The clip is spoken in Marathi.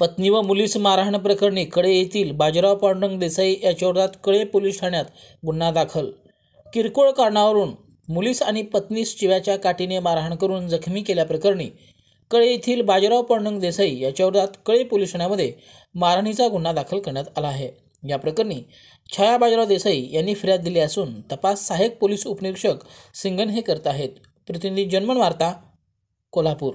पत्नी व मुलीस मारहाण प्रकरणी कळे येथील बाजीराव पांडुरंग देसाई विरोधात कळे पोलीस ठाण्यात गुन्हा दाखल किरकोळ कारणावरून मुलीस आणि पत्नीस चिव्याच्या काठीने मारहाण करून जखमी केल्याप्रकरणी कळे येथील बाजीराव पांडुरंग देसाई विरोधात कळे पोलीस ठाण्यामध्ये मारहाणीचा गुन्हा दाखल करण्यात आला आहे या प्रकरणी छाया बाजीराव देसाई यांनी फिर्याद दिली असून तपास सहाय्यक पोलीस उपनिरीक्षक सिंगन हे करत आहेत प्रतिनिधी जन्मन वार्ता कोल्हापूर